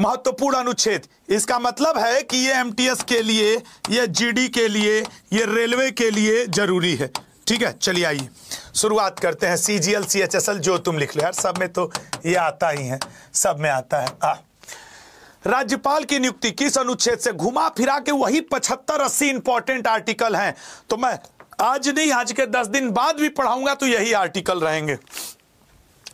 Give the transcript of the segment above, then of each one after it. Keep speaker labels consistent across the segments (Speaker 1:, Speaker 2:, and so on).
Speaker 1: महत्वपूर्ण अनुच्छेद इसका मतलब है कि ये एमटीएस के लिए यह जीडी के लिए यह रेलवे के लिए जरूरी है ठीक है चलिए आइए शुरुआत करते हैं C G L C H S L जो तुम लिख लो यार सब में तो ये आता ही है सब में आता है आ राज्यपाल की नियुक्ति किस अनुच्छेद से घुमा फिरा के वही पचहत्तर अस्सी इंपॉर्टेंट आर्टिकल हैं तो मैं आज नहीं आज के दस दिन बाद भी पढ़ाऊंगा तो यही आर्टिकल रहेंगे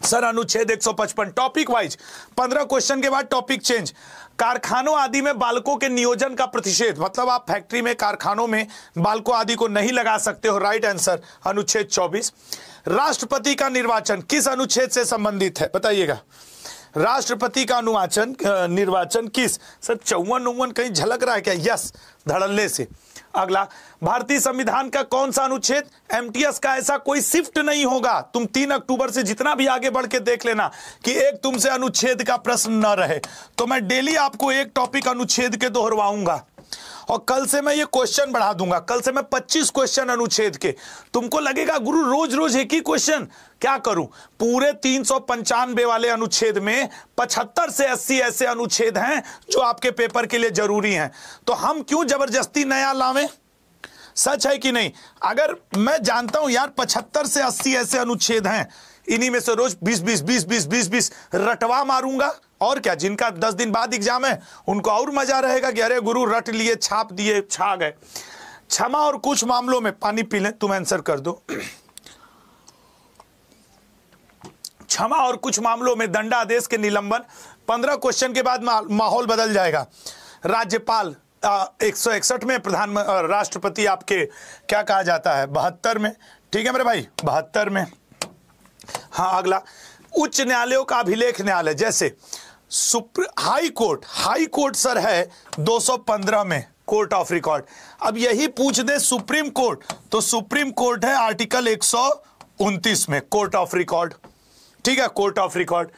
Speaker 1: सर अनुच्छेद 155 टॉपिक वाइज 15 क्वेश्चन के बाद टॉपिक चेंज कारखानों आदि में बालकों के नियोजन का प्रतिषेध मतलब आप फैक्ट्री में कारखानों में बालकों आदि को नहीं लगा सकते हो राइट आंसर अनुच्छेद 24 राष्ट्रपति का निर्वाचन किस अनुच्छेद से संबंधित है बताइएगा राष्ट्रपति का अनुवाचन निर्वाचन किस सर चौवन उवन कहीं झलक रहा है क्या यस धड़ल्ले से अगला भारतीय संविधान का कौन सा अनुच्छेद एमटीएस का ऐसा कोई शिफ्ट नहीं होगा तुम तीन अक्टूबर से जितना भी आगे बढ़ के देख लेना कि एक तुमसे अनुच्छेद का प्रश्न न रहे तो मैं डेली आपको एक टॉपिक अनुच्छेद के दोहरवाऊंगा और कल से मैं ये क्वेश्चन बढ़ा दूंगा कल से मैं 25 क्वेश्चन अनुच्छेद के तुमको लगेगा गुरु रोज रोज एक ही क्वेश्चन क्या करूं पूरे तीन सौ वाले अनुच्छेद में पचहत्तर से अस्सी ऐसे अनुच्छेद हैं जो आपके पेपर के लिए जरूरी हैं तो हम क्यों जबरदस्ती नया लावे सच है कि नहीं अगर मैं जानता हूं यार पचहत्तर से अस्सी ऐसे अनुच्छेद हैं इन्हीं में से रोज बीस बीस बीस बीस बीस बीस रटवा मारूंगा और क्या जिनका दस दिन बाद एग्जाम है उनको और मजा रहेगा कि अरे गुरु रट लिए छाप दिए छा गए क्षमा और कुछ मामलों में पानी पी लें तुम आंसर कर दो क्षमा और कुछ मामलों में दंडादेश के निलंबन पंद्रह क्वेश्चन के बाद माहौल बदल जाएगा राज्यपाल एक सौ इकसठ में प्रधान राष्ट्रपति आपके क्या कहा जाता है बहत्तर में ठीक है मेरे भाई बहत्तर में हाँ अगला उच्च न्यायालयों का अभिलेख न्यायालय जैसे सुप्र high court high court sir है 215 में कोर्ट ऑफ रिकॉर्ड अब यही पूछ दे सुप्रीम कोर्ट तो सुप्रीम कोर्ट है आर्टिकल एक में कोर्ट ऑफ रिकॉर्ड ठीक है कोर्ट ऑफ रिकॉर्ड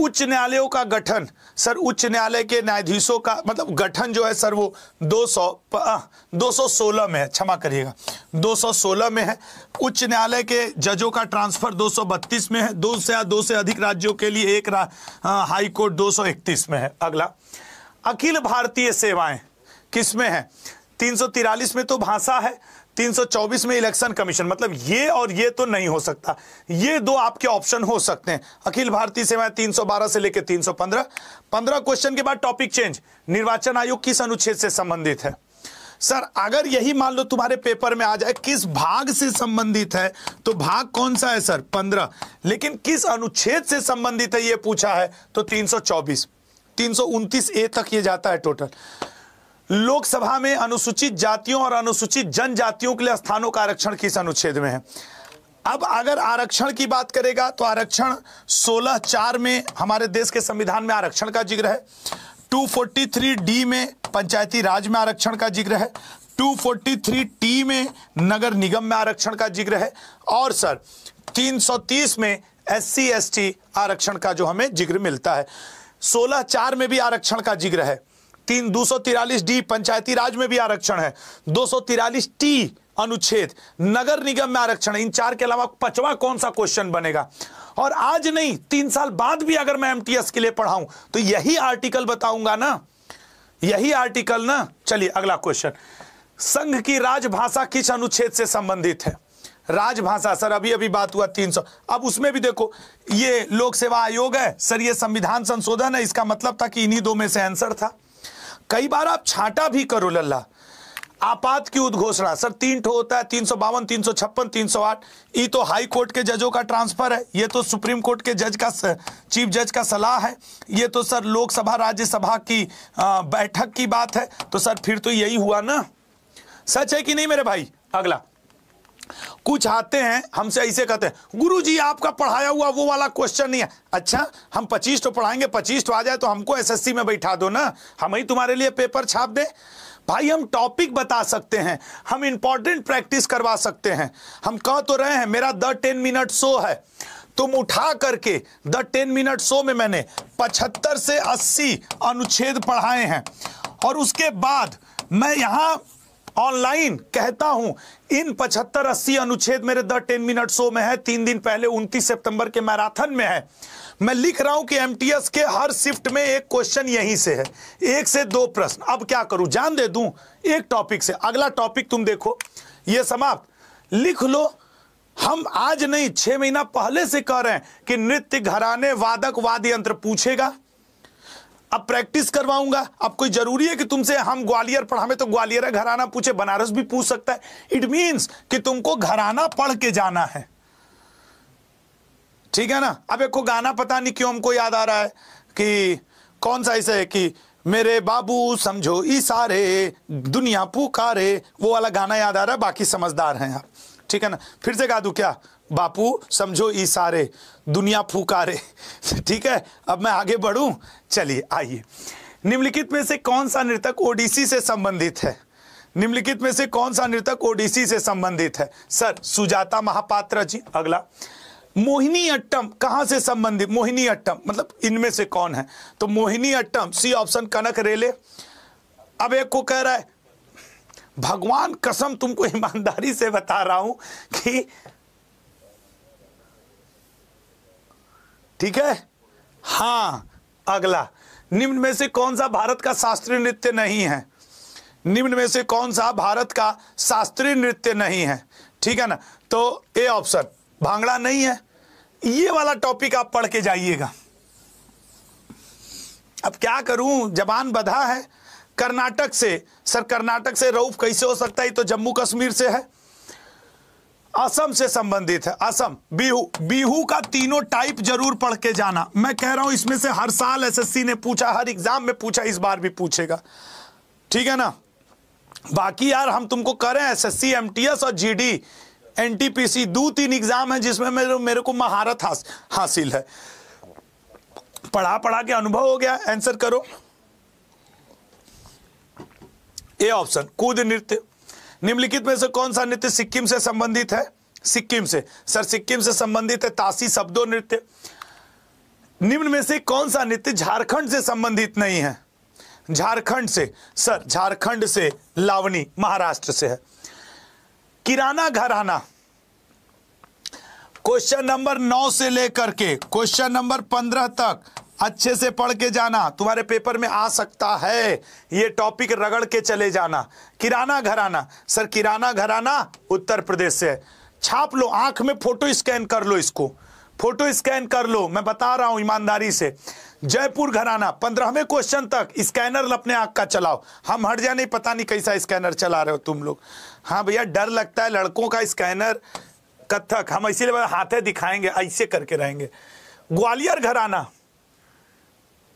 Speaker 1: उच्च न्यायालयों का गठन सर उच्च न्यायालय के न्यायाधीशों का मतलब गठन जो है सर वो 200 सोलह में है क्षमा करिएगा 216 में है उच्च न्यायालय के जजों का ट्रांसफर 232 में है दो से दो से अधिक राज्यों के लिए एक हाई कोर्ट 231 में है अगला अखिल भारतीय सेवाएं किसमें है तीन में तो भाषा है 324 में इलेक्शन कमीशन मतलब ये और ये तो नहीं हो सकता ये दो आपके ऑप्शन हो सकते हैं अखिल भारतीय सेवाएं 312 से लेकर 315 15 क्वेश्चन के बाद टॉपिक चेंज निर्वाचन आयोग किस अनुच्छेद से संबंधित है सर अगर यही मान लो तुम्हारे पेपर में आ जाए किस भाग से संबंधित है तो भाग कौन सा है सर पंद्रह लेकिन किस अनुच्छेद से संबंधित है यह पूछा है तो तीन सौ चौबीस तीन सौ उनतीस ए तक ये जाता है टोटल लोकसभा में अनुसूचित जातियों और अनुसूचित जनजातियों के लिए स्थानों का आरक्षण किस अनुच्छेद में है अब अगर आरक्षण की बात करेगा तो आरक्षण 16 चार में हमारे देश के संविधान में आरक्षण का जिक्र है 243 डी में पंचायती राज में आरक्षण का जिक्र है 243 टी में नगर निगम में आरक्षण का जिक्र है और सर 330 में एस सी आरक्षण का जो हमें जिक्र मिलता है सोलह चार में भी आरक्षण का जिक्र है तीन दो डी पंचायती राज में भी आरक्षण है दो टी अनुच्छेद नगर निगम में आरक्षण इन चार के अलावा पचवा कौन सा क्वेश्चन बनेगा और आज नहीं तीन साल बाद भी अगर मैं एमटीएस के लिए पढ़ाऊं तो यही आर्टिकल बताऊंगा ना यही आर्टिकल ना चलिए अगला क्वेश्चन संघ की राजभाषा किस अनुच्छेद से संबंधित है राजभाषा सर अभी अभी बात हुआ 300 अब उसमें भी देखो ये लोक सेवा आयोग है सर ये संविधान संशोधन है इसका मतलब था कि इन्हीं दो में से आंसर था कई बार आप छाटा भी करो लल्ला आपात की उद्घोषणा सर तीन ठो होता है तीन सौ बावन तीन सौ छप्पन तीन सौ आठ ये तो हाई कोर्ट के जजों का ट्रांसफर है ये तो सुप्रीम कोर्ट के जज का चीफ जज का सलाह है ये तो सर लोकसभा राज्यसभा की आ, बैठक की बात है तो सर फिर तो यही हुआ ना सच है कि नहीं मेरे भाई अगला कुछ आते हैं हमसे ऐसे कहते हैं गुरु जी आपका पढ़ाया हुआ वो वाला क्वेश्चन नहीं है अच्छा हम पच्चीस तो पढ़ाएंगे पच्चीस तो आ जाए तो हमको एसएससी में बैठा दो ना हम ही तुम्हारे लिए पेपर छाप दें भाई हम टॉपिक बता सकते हैं हम इंपॉर्टेंट प्रैक्टिस करवा सकते हैं हम कह तो रहे हैं मेरा द टेन मिनट शो है तुम उठा करके द टेन मिनट शो में मैंने पचहत्तर से अस्सी अनुच्छेद पढ़ाए हैं और उसके बाद मैं यहाँ ऑनलाइन कहता हूं इन पचहत्तर अस्सी अनुच्छेद मेरे द टेन मिनट शो में है तीन दिन पहले उनतीस सितंबर के मैराथन में है मैं लिख रहा हूं कि एमटीएस के हर शिफ्ट में एक क्वेश्चन यहीं से है एक से दो प्रश्न अब क्या करूं जान दे दू एक टॉपिक से अगला टॉपिक तुम देखो ये समाप्त लिख लो हम आज नहीं छह महीना पहले से कह रहे हैं कि नृत्य घराने वादक वाद्य यंत्र पूछेगा अब प्रैक्टिस करवाऊंगा अब कोई जरूरी है कि तुमसे हम ग्वालियर पढ़ा में तो ग्वालियर घराना पूछे बनारस भी पूछ सकता है इट मीन्स कि तुमको घराना पढ़ के जाना है ठीक है ना अब एक को गाना पता नहीं क्यों हमको याद आ रहा है कि कौन सा ऐसा है कि मेरे बाबू समझो इशारे दुनिया पुकारे वो वाला गाना याद आ रहा है बाकी समझदार हैं आप ठीक है ना फिर से गा दू क्या बापू समझो इशारे दुनिया फूकारे ठीक है अब मैं आगे बढ़ूं चलिए आइए निम्नलिखित में से कौन सा नृतक ओडिसी से संबंधित है निम्नलिखित में से कौन सा नृतक ओडिसी से संबंधित है सर सुजाता महापात्र जी अगला मोहिनी अट्टम कहां से संबंधित मोहिनी अट्टम मतलब इनमें से कौन है तो मोहिनी अट्टम सी ऑप्शन कनक रेले अब एक को कह रहा है भगवान कसम तुमको ईमानदारी से बता रहा हूं कि ठीक है हाँ अगला निम्न में से कौन सा भारत का शास्त्रीय नृत्य नहीं है निम्न में से कौन सा भारत का शास्त्रीय नृत्य नहीं है ठीक है ना तो ए ऑप्शन भांगड़ा नहीं है ये वाला टॉपिक आप पढ़ के जाइएगा अब क्या करूं जबान बधा है कर्नाटक से सर कर्नाटक से रऊफ कैसे हो सकता है तो जम्मू कश्मीर से है असम से संबंधित है असम बिहू बिहू का तीनों टाइप जरूर पढ़ के जाना मैं कह रहा हूं इसमें से हर साल एसएससी ने पूछा हर एग्जाम में पूछा इस बार भी पूछेगा ठीक है ना बाकी यार हम तुमको करें एसएससी एमटीएस और जीडी एनटीपीसी दो तीन एग्जाम है जिसमें मेरे मेरे को महारत हास, हासिल है पढ़ा पढ़ा के अनुभव हो गया आंसर करो ए ऑप्शन कूद नृत्य निम्नलिखित में से कौन सा नृत्य सिक्किम से संबंधित है सिक्किम से सर सिक्किम से संबंधित है तासी शब्दों नृत्य निम्न में से कौन सा नृत्य झारखंड से संबंधित नहीं है झारखंड से सर झारखंड से लावनी महाराष्ट्र से है किराना घराना क्वेश्चन नंबर नौ से लेकर के क्वेश्चन नंबर पंद्रह तक अच्छे से पढ़ के जाना तुम्हारे पेपर में आ सकता है ये टॉपिक रगड़ के चले जाना किराना घराना सर किराना घराना उत्तर प्रदेश से छाप लो आंख में फोटो स्कैन कर लो इसको फोटो स्कैन कर लो मैं बता रहा हूं ईमानदारी से जयपुर घराना पंद्रहवें क्वेश्चन तक स्कैनर अपने आंख का चलाओ हम हट जाने नहीं पता नहीं कैसा स्कैनर चला रहे हो तुम लोग हाँ भैया डर लगता है लड़कों का स्कैनर कथक हम इसीलिए हाथे दिखाएंगे ऐसे करके रहेंगे ग्वालियर घराना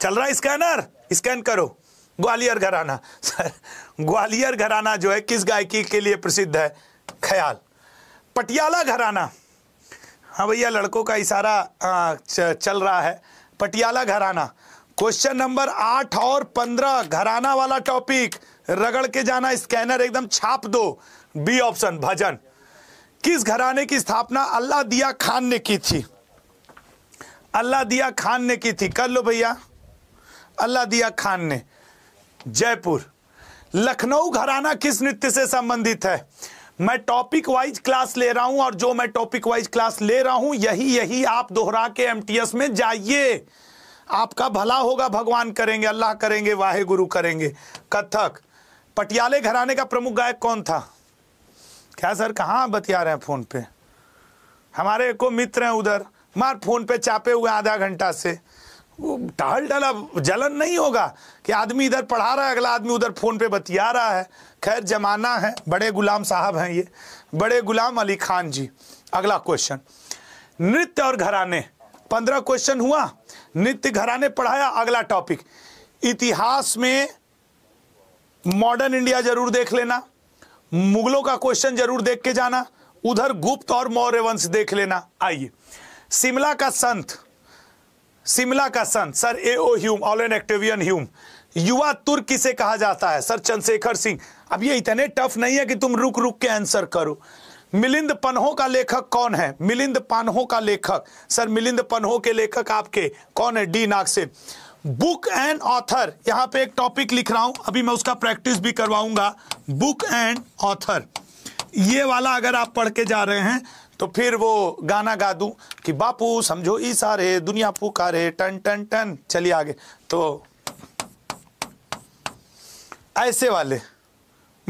Speaker 1: चल रहा है स्कैनर स्कैन करो ग्वालियर घराना सर ग्वालियर घराना जो है किस गायकी के लिए प्रसिद्ध है ख्याल पटियाला घराना हाँ भैया लड़कों का इशारा चल रहा है पटियाला घराना क्वेश्चन नंबर आठ और पंद्रह घराना वाला टॉपिक रगड़ के जाना स्कैनर एकदम छाप दो बी ऑप्शन भजन किस घराने की स्थापना अल्लाह दिया खान ने की थी अल्लाह दिया खान ने की थी कर लो भैया अल्लाह दिया खान ने जयपुर लखनऊ घराना किस नृत्य से संबंधित है मैं टॉपिक वाइज क्लास ले रहा हूं और जो मैं टॉपिक वाइज क्लास ले रहा हूं यही यही आप दोहरा के एमटीएस में जाइए आपका भला होगा भगवान करेंगे अल्लाह करेंगे वाहे गुरु करेंगे कथक पटियाले घराने का प्रमुख गायक कौन था क्या सर कहाँ बतिया रहे हैं फोन पे हमारे को मित्र हैं उधर मार फोन पे चापे हुए आधा घंटा से टहल डला जलन नहीं होगा कि आदमी इधर पढ़ा रहा है अगला आदमी उधर फ़ोन पे बतिया रहा है खैर जमाना है बड़े गुलाम साहब हैं ये बड़े गुलाम अली खान जी अगला क्वेश्चन नृत्य और घराने पंद्रह क्वेश्चन हुआ नृत्य घराने पढ़ाया अगला टॉपिक इतिहास में मॉडर्न इंडिया जरूर देख लेना मुगलों का क्वेश्चन जरूर देख के जाना उधर गुप्त और मौर्य वंश देख लेना आइए शिमला का संत सिमला का सन सर एओ ह्यूम ऑल एन एक्टिवियन ह्यूम युवा तुर्क किसे कहा जाता है सर चंद्रशेखर सिंह अब ये इतने टफ नहीं है कि तुम रुक रुक के आंसर करो मिलिंद पन्हो का लेखक कौन है मिलिंद पान्हो का लेखक सर मिलिंद पन्हो के लेखक आपके कौन है D Nagasena book and author यहां पे एक टॉपिक लिख रहा हूं अभी मैं उसका प्रैक्टिस भी करवाऊंगा बुक एंड ऑथर ये वाला अगर आप पढ़ के जा रहे हैं तो फिर वो गाना गा दूं कि बापू समझो ई सारे दुनिया पुकारे टन टन टन चलिए आगे तो ऐसे वाले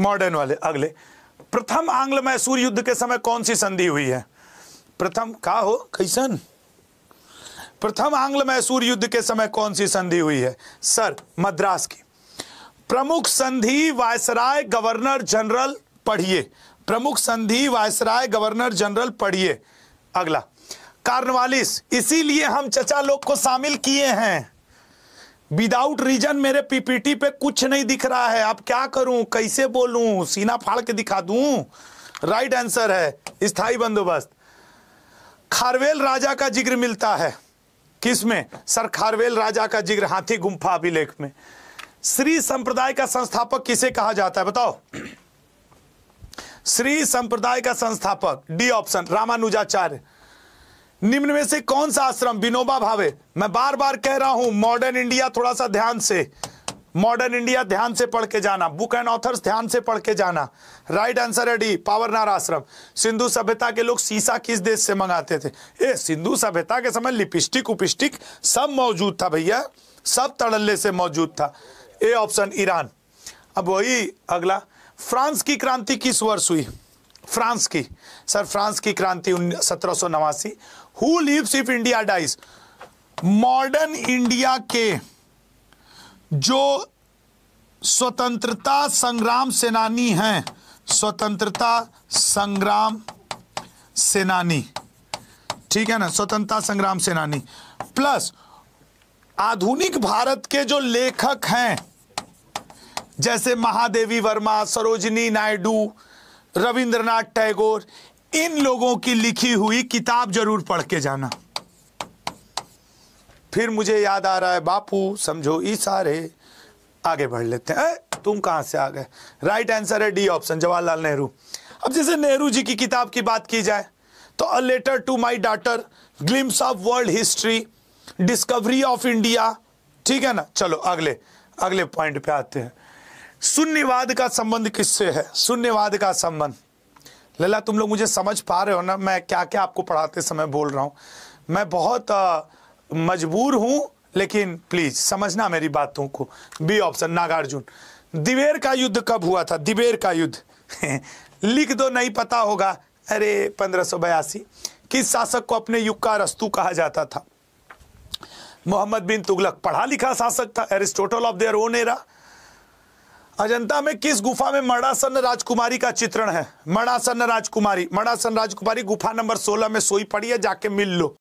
Speaker 1: मॉडर्न वाले अगले प्रथम आंग्ल मैसूर युद्ध के समय कौन सी संधि हुई है प्रथम का हो कैसन प्रथम आंग्ल मैसूर युद्ध के समय कौन सी संधि हुई है सर मद्रास की प्रमुख संधि वायसराय गवर्नर जनरल पढ़िए प्रमुख संधि वायसराय गवर्नर जनरल पढ़िए अगला कार्नवालिस इसीलिए हम चचा लोग को शामिल किए हैं विदाउट रीजन मेरे पीपीटी पे कुछ नहीं दिख रहा है अब क्या करूं कैसे बोलूं सीना फाड़ के दिखा दू राइट आंसर है स्थाई बंदोबस्त खारवेल राजा का जिक्र मिलता है किसमें सर खारवेल राजा का जिक्र हाथी गुम्फा अभिलेख में श्री संप्रदाय का संस्थापक किसे कहा जाता है बताओ श्री संप्रदाय का संस्थापक डी ऑप्शन रामानुजाचार्य निम्न में से कौन सा आश्रम विनोबा भावे मैं बार बार कह रहा हूं मॉडर्न इंडिया थोड़ा सा ध्यान से मॉडर्न इंडिया ध्यान से पढ़ के जाना बुक एंड ऑथर्स ध्यान से पढ़ के जाना राइट आंसर है डी पावरनार आश्रम सिंधु सभ्यता के लोग सीसा किस देश से मंगाते थे ए सिंधु सभ्यता के समय लिपस्टिक उपिस्टिक सब मौजूद था भैया सब तड़ल्ले से मौजूद था ए ऑप्शन ईरान अब वही अगला फ्रांस की क्रांति किस वर्ष हुई फ्रांस की सर फ्रांस की क्रांति सत्रह सो नवासी who lives if India dies modern India के जो स्वतंत्रता संग्राम सेनानी हैं स्वतंत्रता संग्राम सेनानी ठीक है ना स्वतंत्रता संग्राम सेनानी प्लस आधुनिक भारत के जो लेखक हैं जैसे महादेवी वर्मा सरोजनी नायडू रविंद्रनाथ टैगोर इन लोगों की लिखी हुई किताब जरूर पढ़ के जाना फिर मुझे याद आ रहा है बापू समझो ई सारे आगे बढ़ लेते हैं ए, तुम कहां से आ गए राइट आंसर है डी ऑप्शन जवाहरलाल नेहरू अब जैसे नेहरू जी की किताब की बात की जाए तो a letter to my daughter glimpses of world history discovery of India ठीक है ना चलो अगले अगले पॉइंट पे आते हैं शून्यवाद का संबंध किससे है शून्यवाद का संबंध लला तुम लोग मुझे समझ पा रहे हो ना मैं क्या क्या आपको पढ़ाते समय बोल रहा हूं मैं बहुत आ, मजबूर हूं लेकिन प्लीज समझना मेरी बातों को बी ऑप्शन नागार्जुन दिवेर का युद्ध कब हुआ था दिवेर का युद्ध लिख दो नहीं पता होगा अरे पंद्रह किस शासक को अपने युग का रस्तु कहा जाता था मोहम्मद बिन तुगलक पढ़ा लिखा शासक था Aristotle of their own era Ajanta में किस गुफा में मणासन राजकुमारी का चित्रण है मणासन राजकुमारी मणासन राजकुमारी गुफा नंबर 16 में सोई पड़ी है जाके मिल लो